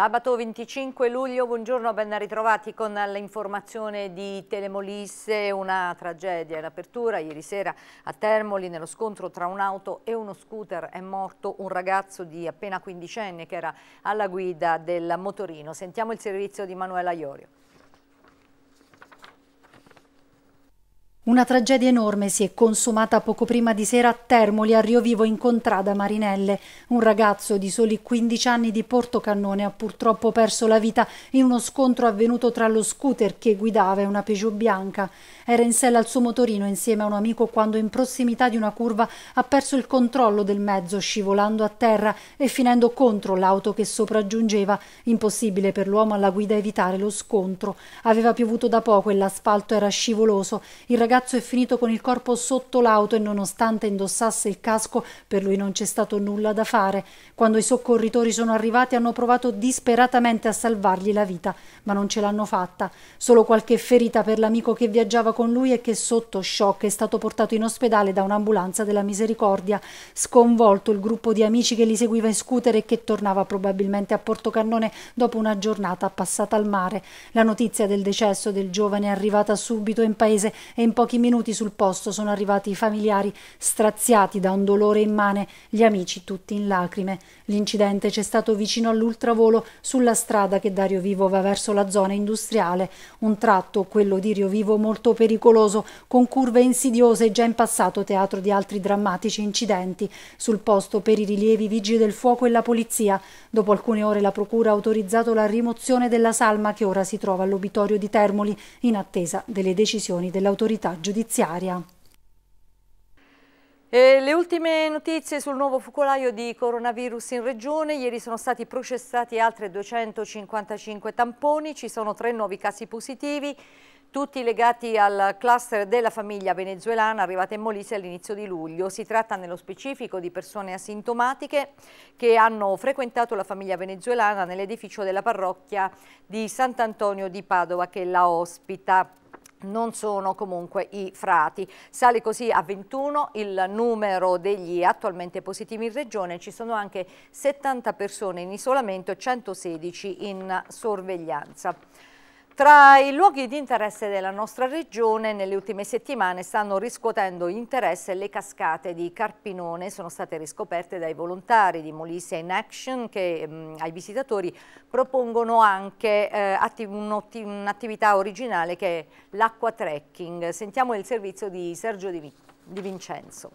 Sabato 25 luglio, buongiorno, ben ritrovati con l'informazione di Telemolisse, una tragedia in apertura. Ieri sera a Termoli, nello scontro tra un'auto e uno scooter, è morto un ragazzo di appena quindicenne che era alla guida del motorino. Sentiamo il servizio di Manuela Iorio. Una tragedia enorme si è consumata poco prima di sera a Termoli, a Rio Vivo, in contrada Marinelle. Un ragazzo di soli 15 anni di Portocannone ha purtroppo perso la vita in uno scontro avvenuto tra lo scooter che guidava e una Peugeot bianca. Era in sella al suo motorino insieme a un amico quando in prossimità di una curva ha perso il controllo del mezzo scivolando a terra e finendo contro l'auto che sopraggiungeva. Impossibile per l'uomo alla guida evitare lo scontro. Aveva piovuto da poco e l'asfalto era scivoloso. Il ragazzo ragazzo è finito con il corpo sotto l'auto e nonostante indossasse il casco per lui non c'è stato nulla da fare. Quando i soccorritori sono arrivati hanno provato disperatamente a salvargli la vita, ma non ce l'hanno fatta. Solo qualche ferita per l'amico che viaggiava con lui e che sotto shock è stato portato in ospedale da un'ambulanza della misericordia. Sconvolto il gruppo di amici che li seguiva in scooter e che tornava probabilmente a Portocannone dopo una giornata passata al mare. La notizia del decesso del giovane è arrivata subito in paese e in pochi pochi minuti sul posto sono arrivati i familiari straziati da un dolore immane, gli amici tutti in lacrime. L'incidente c'è stato vicino all'ultravolo sulla strada che da Rio Vivo va verso la zona industriale, un tratto, quello di Rio Vivo, molto pericoloso, con curve insidiose già in passato teatro di altri drammatici incidenti. Sul posto per i rilievi vigili del fuoco e la polizia. Dopo alcune ore la procura ha autorizzato la rimozione della salma che ora si trova all'obitorio di Termoli in attesa delle decisioni dell'autorità l'autorità giudiziaria. E le ultime notizie sul nuovo focolaio di coronavirus in regione. Ieri sono stati processati altri 255 tamponi, ci sono tre nuovi casi positivi, tutti legati al cluster della famiglia venezuelana arrivata in Molise all'inizio di luglio. Si tratta nello specifico di persone asintomatiche che hanno frequentato la famiglia venezuelana nell'edificio della parrocchia di Sant'Antonio di Padova che la ospita non sono comunque i frati. Sale così a 21 il numero degli attualmente positivi in regione, ci sono anche 70 persone in isolamento e 116 in sorveglianza. Tra i luoghi di interesse della nostra regione nelle ultime settimane stanno riscuotendo interesse le cascate di Carpinone, sono state riscoperte dai volontari di Molise in Action che mh, mm, ai visitatori propongono anche eh, un'attività originale che è l'acqua trekking. Sentiamo il servizio di Sergio Di, Vi di Vincenzo.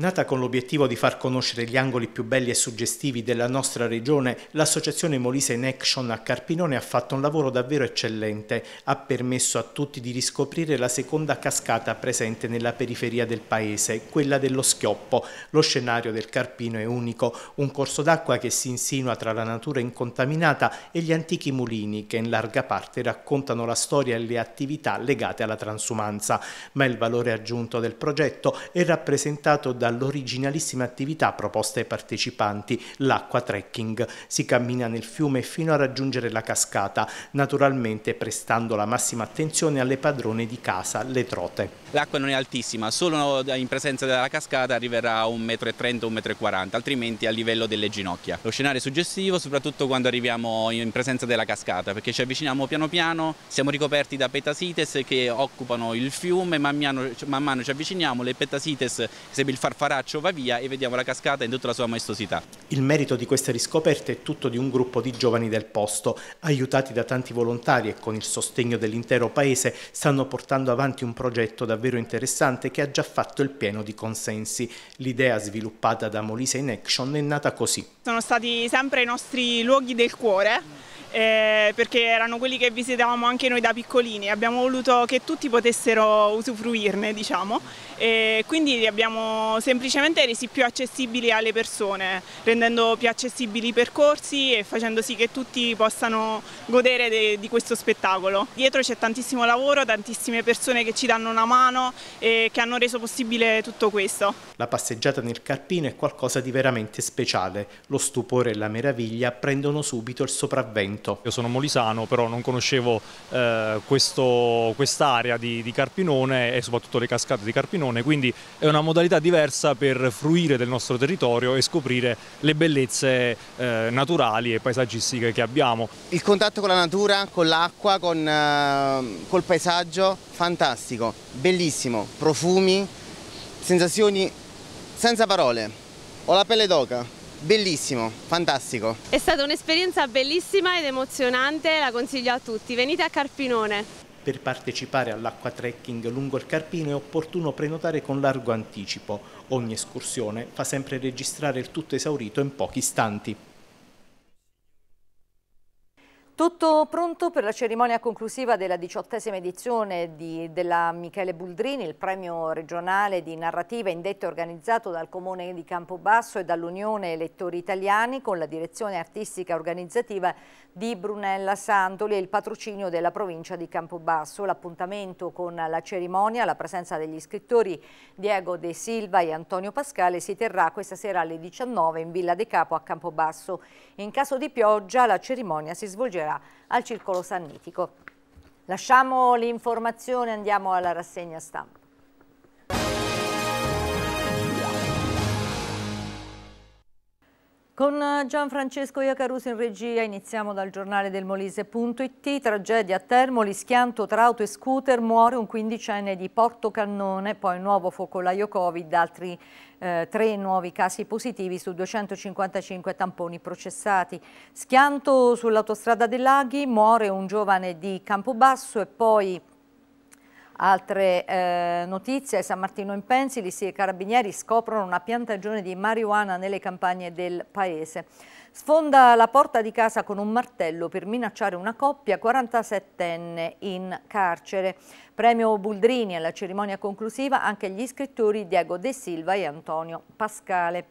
Nata con l'obiettivo di far conoscere gli angoli più belli e suggestivi della nostra regione, l'associazione Molise in Action a Carpinone ha fatto un lavoro davvero eccellente. Ha permesso a tutti di riscoprire la seconda cascata presente nella periferia del paese, quella dello Schioppo. Lo scenario del Carpino è unico, un corso d'acqua che si insinua tra la natura incontaminata e gli antichi mulini che in larga parte raccontano la storia e le attività legate alla transumanza. Ma il valore aggiunto del progetto è rappresentato da dall'originalissima attività proposta ai partecipanti, l'acqua trekking. Si cammina nel fiume fino a raggiungere la cascata, naturalmente prestando la massima attenzione alle padrone di casa, le trote. L'acqua non è altissima, solo in presenza della cascata arriverà a 1,30 m, 1,40 m, altrimenti a livello delle ginocchia. Lo scenario è suggestivo soprattutto quando arriviamo in presenza della cascata, perché ci avviciniamo piano piano, siamo ricoperti da petasites che occupano il fiume, man mano, man mano ci avviciniamo, le petasites, esempio il farfallino, Faraccio va via e vediamo la cascata in tutta la sua maestosità. Il merito di queste riscoperte è tutto di un gruppo di giovani del posto, aiutati da tanti volontari e con il sostegno dell'intero paese stanno portando avanti un progetto davvero interessante che ha già fatto il pieno di consensi. L'idea sviluppata da Molise in Action è nata così. Sono stati sempre i nostri luoghi del cuore eh, perché erano quelli che visitavamo anche noi da piccolini abbiamo voluto che tutti potessero usufruirne, diciamo, e quindi li abbiamo semplicemente resi più accessibili alle persone, rendendo più accessibili i percorsi e facendo sì che tutti possano godere de, di questo spettacolo. Dietro c'è tantissimo lavoro, tantissime persone che ci danno una mano e che hanno reso possibile tutto questo. La passeggiata nel Carpino è qualcosa di veramente speciale, lo stupore e la meraviglia prendono subito il sopravvento Benevento. Io sono molisano, però non conoscevo eh, quest'area di, di, Carpinone e soprattutto le cascate di Carpinone, quindi è una modalità diversa per fruire del nostro territorio e scoprire le bellezze eh, naturali e paesaggistiche che abbiamo. Il contatto con la natura, con l'acqua, con, eh, col paesaggio, fantastico, bellissimo, profumi, sensazioni senza parole. Ho la pelle d'oca. Bellissimo, fantastico. È stata un'esperienza bellissima ed emozionante, la consiglio a tutti. Venite a Carpinone. Per partecipare all'acqua trekking lungo il Carpino è opportuno prenotare con largo anticipo. Ogni escursione fa sempre registrare il tutto esaurito in pochi istanti. Tutto pronto per la cerimonia conclusiva della diciottesima edizione di, della Michele Buldrini, il premio regionale di narrativa indetto e organizzato dal Comune di Campobasso e dall'Unione Lettori Italiani con la direzione artistica organizzativa di Brunella Santoli e il patrocinio della provincia di Campobasso. L'appuntamento con la cerimonia, la presenza degli scrittori Diego De Silva e Antonio Pascale si terrà questa sera alle 19 in Villa De Capo a Campobasso. In caso di pioggia la cerimonia si svolgerà dedicherà al circolo sannitico. Lasciamo l'informazione e andiamo alla rassegna stampa. Con Gianfrancesco Iacaruso in regia iniziamo dal giornale del Molise.it, tragedia a Termoli, schianto tra auto e scooter, muore un quindicenne di Porto Cannone, poi nuovo focolaio Covid, altri eh, tre nuovi casi positivi su 255 tamponi processati. Schianto sull'autostrada dei Laghi, muore un giovane di Campobasso e poi Altre eh, notizie, San Martino in Pensili, sì, i carabinieri scoprono una piantagione di marijuana nelle campagne del paese. Sfonda la porta di casa con un martello per minacciare una coppia 47enne in carcere. Premio Buldrini alla cerimonia conclusiva anche gli scrittori Diego De Silva e Antonio Pascale.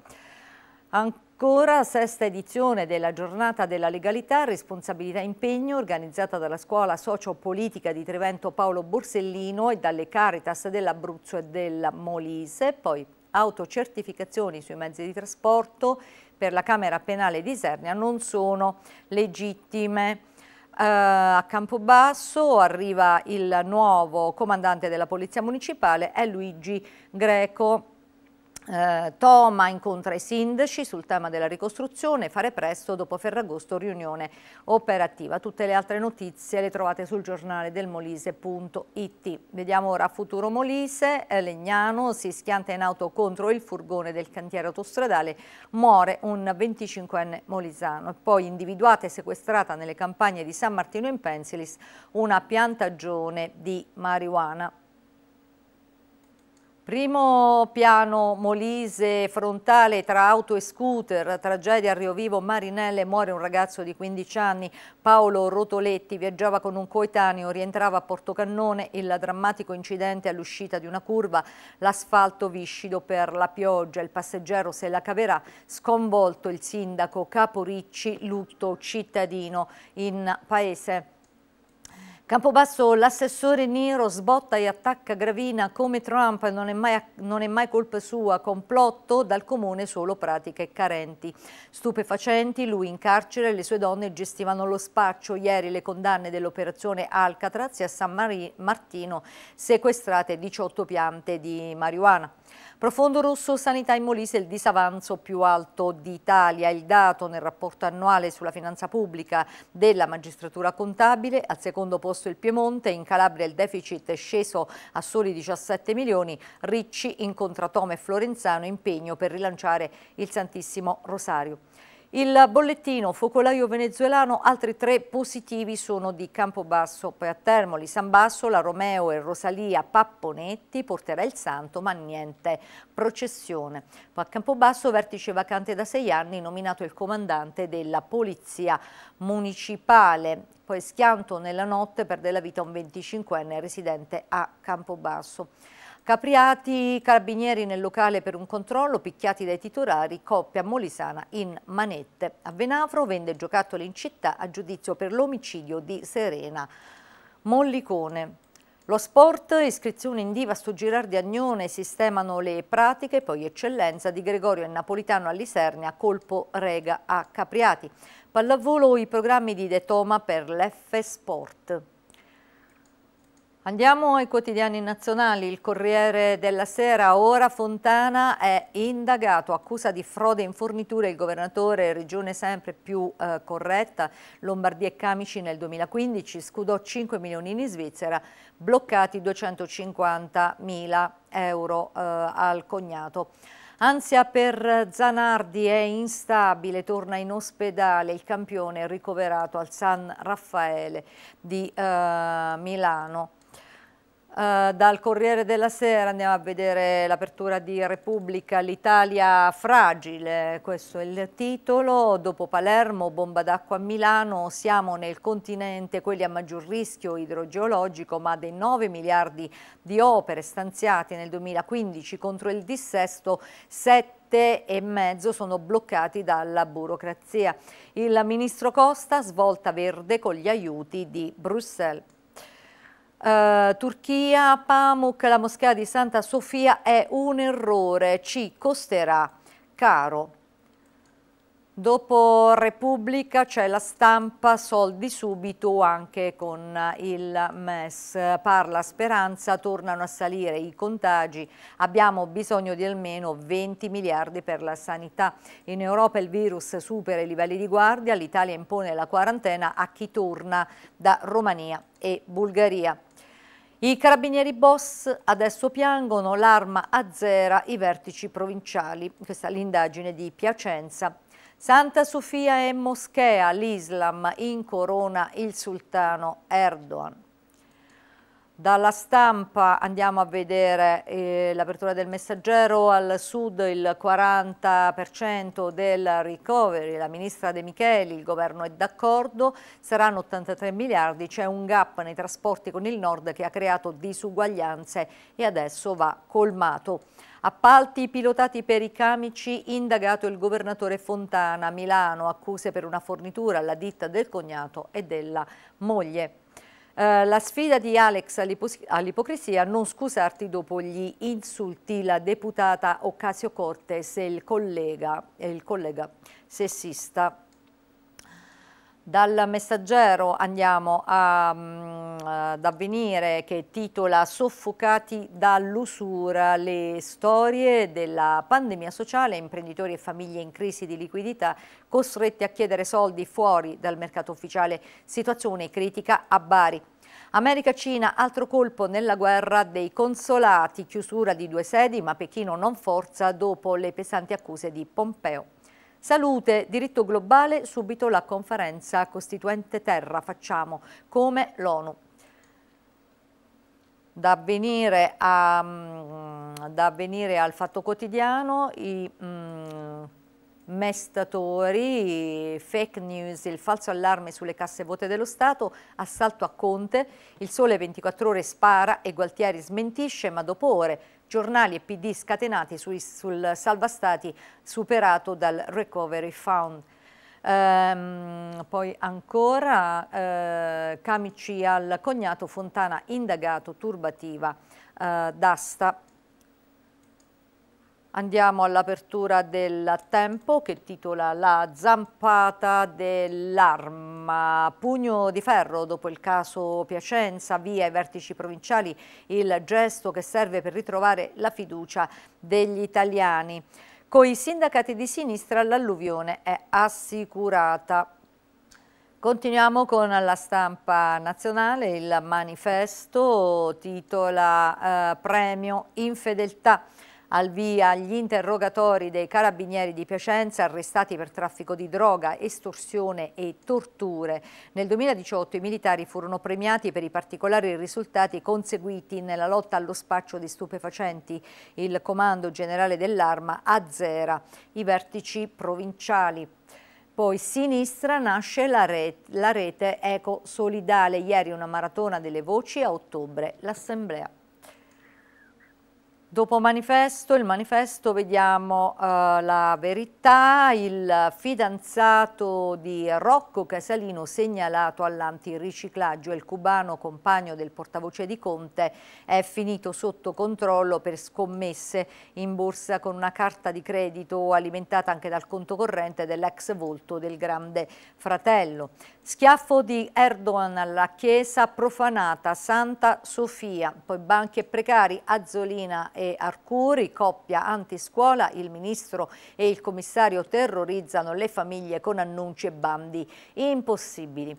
Anche Ancora, sesta edizione della giornata della legalità, responsabilità e impegno, organizzata dalla scuola sociopolitica di Trevento Paolo Borsellino e dalle Caritas dell'Abruzzo e della Molise. Poi autocertificazioni sui mezzi di trasporto per la Camera Penale di Isernia non sono legittime. Uh, a Campobasso arriva il nuovo comandante della Polizia Municipale, è Luigi Greco. Eh, Toma incontra i sindaci sul tema della ricostruzione, fare presto dopo Ferragosto riunione operativa. Tutte le altre notizie le trovate sul giornale del Molise.it. Vediamo ora Futuro Molise, eh, Legnano si schianta in auto contro il furgone del cantiere autostradale, muore un 25enne molisano. Poi individuata e sequestrata nelle campagne di San Martino in Pensilis una piantagione di marijuana. Primo piano Molise frontale tra auto e scooter, tragedia a Rio Vivo, Marinelle, muore un ragazzo di 15 anni, Paolo Rotoletti viaggiava con un coetaneo, rientrava a Portocannone, il drammatico incidente all'uscita di una curva, l'asfalto viscido per la pioggia, il passeggero se la caverà, sconvolto il sindaco Caporicci, lutto cittadino in paese. Campobasso, l'assessore Nero sbotta e attacca Gravina come Trump, non è, mai, non è, mai, colpa sua, complotto dal comune solo pratiche carenti. Stupefacenti, lui in carcere, le sue donne gestivano lo spaccio. Ieri le condanne dell'operazione Alcatraz e a San Martino sequestrate 18 piante di marijuana. Profondo Rosso Sanità in Molise è il disavanzo più alto d'Italia. Il dato nel rapporto annuale sulla finanza pubblica della magistratura contabile, al secondo posto il Piemonte, in Calabria il deficit è sceso a soli 17 milioni, Ricci incontra Tome e Florenzano impegno per rilanciare il Santissimo Rosario. Il bollettino focolaio venezuelano, altri tre positivi sono di Campobasso, poi a Termoli, San Basso, la Romeo e Rosalia Papponetti, porterà il santo ma niente processione. Poi a Campobasso vertice vacante da sei anni nominato il comandante della polizia municipale. Poi schianto nella notte perde la vita un 25enne residente a Campobasso. Capriati carabinieri nel locale per un controllo, picchiati dai titolari, coppia molisana in manette. A Venafro vende giocattoli in città a giudizio per l'omicidio di Serena Mollicone. Lo sport, iscrizione in diva su Girardi Agnone, sistemano le pratiche, poi eccellenza di Gregorio e Napolitano all'Isernia, colpo rega a Capriati. Pallavolo i programmi di Detoma per l'F Sport. Andiamo ai quotidiani nazionali. Il Corriere della Sera, ora Fontana è indagato, accusa di frode in forniture il governatore, regione sempre più eh, corretta, Lombardia e Camici nel 2015, scudò 5 milioni in Svizzera, bloccati 250 mila euro eh, al cognato. Ansia per Zanardi è instabile, torna in ospedale, il campione è ricoverato al San Raffaele di eh, Milano. Eh, dal Corriere della Sera andiamo a vedere l'apertura di Repubblica, l'Italia fragile, questo è il titolo, dopo Palermo, bomba d'acqua a Milano, siamo nel continente quelli a maggior rischio idrogeologico, ma dei 9 miliardi di opere stanziate nel 2015 contro il dissesto 7 e mezzo sono bloccati dalla burocrazia. Il ministro Costa svolta verde con gli aiuti di Bruxelles. Uh, Turchia, Pamuk, la moschea di Santa Sofia è un errore, ci costerà caro. Dopo Repubblica c'è la stampa, soldi subito anche con il MES. Parla Speranza, tornano a salire i contagi. Abbiamo bisogno di almeno 20 miliardi per la sanità. In Europa il virus supera i livelli di guardia, l'Italia impone la quarantena a chi torna da Romania e Bulgaria. I carabinieri boss adesso piangono, l'arma azzera i vertici provinciali. Questa è l'indagine di Piacenza. Santa Sofia è moschea, l'Islam incorona il sultano Erdogan. Dalla stampa andiamo a vedere eh, l'apertura del messaggero, al sud il 40% del recovery, la ministra De Micheli, il governo è d'accordo, saranno 83 miliardi, c'è un gap nei trasporti con il nord che ha creato disuguaglianze e adesso va colmato. Appalti pilotati per i camici, indagato il governatore Fontana, Milano, accuse per una fornitura alla ditta del cognato e della moglie. Eh, la sfida di Alex all'ipocrisia, non scusarti dopo gli insulti la deputata Ocasio Cortes e il collega, il collega sessista. Dal messaggero andiamo a, mm, ad avvenire che titola Soffocati dall'usura le storie della pandemia sociale, imprenditori e famiglie in crisi di liquidità costretti a chiedere soldi fuori dal mercato ufficiale, situazione critica a Bari. America-Cina, altro colpo nella guerra dei consolati, chiusura di due sedi ma Pechino non forza dopo le pesanti accuse di Pompeo. Salute, diritto globale, subito la conferenza costituente terra, facciamo come l'ONU. Da avvenire, a, mm, da avvenire, al fatto quotidiano, i mm, mestatori, i fake news, il falso allarme sulle casse vuote dello Stato, assalto a Conte, il sole 24 ore spara e Gualtieri smentisce ma dopo ore giornali e PD scatenati sui, sul salvastati superato dal Recovery Fund. Ehm, poi ancora eh, Camici al cognato Fontana indagato turbativa eh, d'asta Andiamo all'apertura del tempo che titola La zampata dell'arma. Pugno di ferro dopo il caso Piacenza, via i vertici provinciali il gesto che serve per ritrovare la fiducia degli italiani. Coi sindacati di sinistra l'alluvione è assicurata. Continuiamo con la stampa nazionale, il manifesto titola eh, Premio Infedeltà. Al via gli interrogatori dei carabinieri di Piacenza arrestati per traffico di droga, estorsione e torture. Nel 2018 i militari furono premiati per i particolari risultati conseguiti nella lotta allo spaccio di stupefacenti. Il comando generale dell'arma azzera i vertici provinciali. Poi sinistra nasce la rete, la rete Eco Solidale, ieri una maratona delle voci a ottobre l'assemblea. Dopo manifesto, il manifesto vediamo uh, la verità, il fidanzato di Rocco Casalino segnalato all'antiriciclaggio, il cubano compagno del portavoce di Conte è finito sotto controllo per scommesse in borsa con una carta di credito alimentata anche dal conto corrente dell'ex volto del grande fratello. Schiaffo di Erdogan alla chiesa profanata Santa Sofia, poi banchi e precari, Azzolina e Arcuri, coppia antiscuola, il ministro e il commissario terrorizzano le famiglie con annunci e bandi impossibili.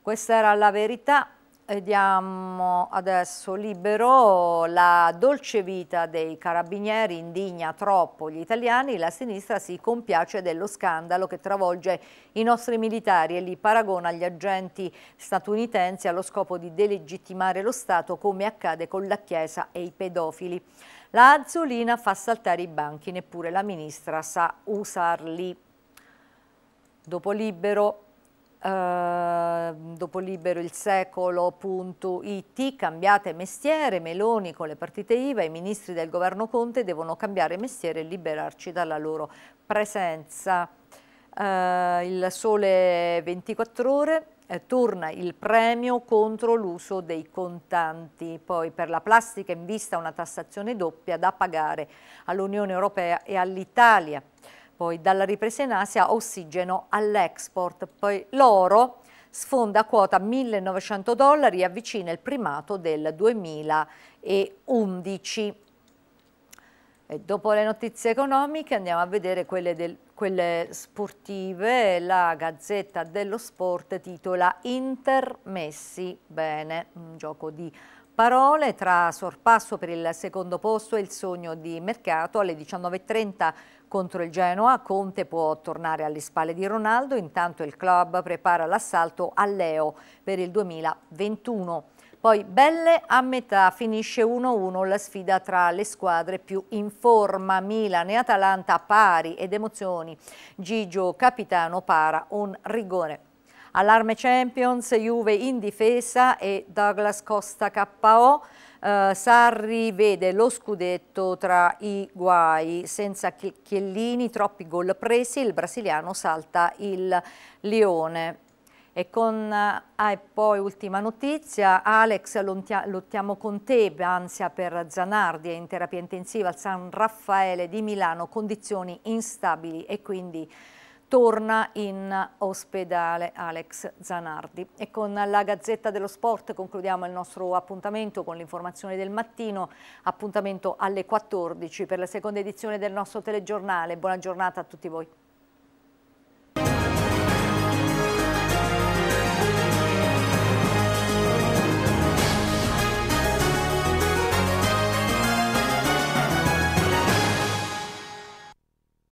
Questa era la verità. Vediamo adesso libero la dolce vita dei carabinieri indigna troppo gli italiani, la sinistra si compiace dello scandalo che travolge i nostri militari e li paragona agli agenti statunitensi allo scopo di delegittimare lo Stato come accade con la Chiesa e i pedofili. La Azzolina fa saltare i banchi, neppure la ministra sa usarli. Dopo libero Ehm, dopo libero il secolo.it, cambiate mestiere, Meloni con le partite IVA, i ministri del governo Conte devono cambiare mestiere e liberarci dalla loro presenza. Eh, il sole 24 ore eh, torna il premio contro l'uso dei contanti, poi per la plastica in vista una tassazione doppia da pagare all'Unione Europea e all'Italia poi dalla ripresa in Asia ossigeno all'export, poi l'oro sfonda quota 1900 dollari e avvicina il primato del 2011. E dopo le notizie economiche andiamo a vedere quelle, del, quelle sportive, la Gazzetta dello Sport titola Inter messi bene, un gioco di parole tra sorpasso per il secondo posto e il sogno di mercato alle 19.30 contro il Genoa, Conte può tornare alle spalle di Ronaldo, intanto il club prepara l'assalto a Leo per il 2021. Poi Belle a metà finisce 1-1 la sfida tra le squadre più in forma, Milan e Atalanta pari ed emozioni. Gigio Capitano para un rigore. Allarme Champions, Juve in difesa e Douglas Costa KO eh, Sarri vede lo scudetto tra i guai, senza Chiellini troppi gol presi, il brasiliano salta il Lione. E con ah, poi ultima notizia, Alex lottiamo con te, ansia per Zanardi, è in terapia intensiva al San Raffaele di Milano, condizioni instabili e quindi torna in ospedale Alex Zanardi. E con la Gazzetta dello Sport concludiamo il nostro appuntamento con l'informazione del mattino, appuntamento alle 14 per la seconda edizione del nostro telegiornale. Buona giornata a tutti voi.